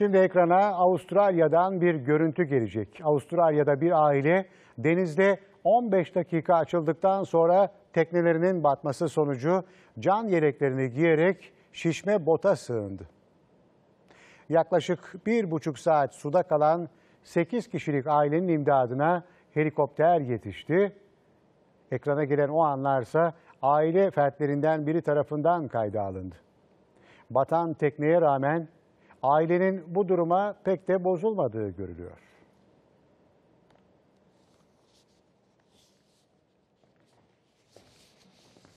Şimdi ekrana Avustralya'dan bir görüntü gelecek. Avustralya'da bir aile denizde 15 dakika açıldıktan sonra teknelerinin batması sonucu can yeleklerini giyerek şişme bota sığındı. Yaklaşık bir buçuk saat suda kalan 8 kişilik ailenin imdadına helikopter yetişti. Ekrana gelen o anlarsa aile fertlerinden biri tarafından kayda alındı. Batan tekneye rağmen ailenin bu duruma pek de bozulmadığı görülüyor.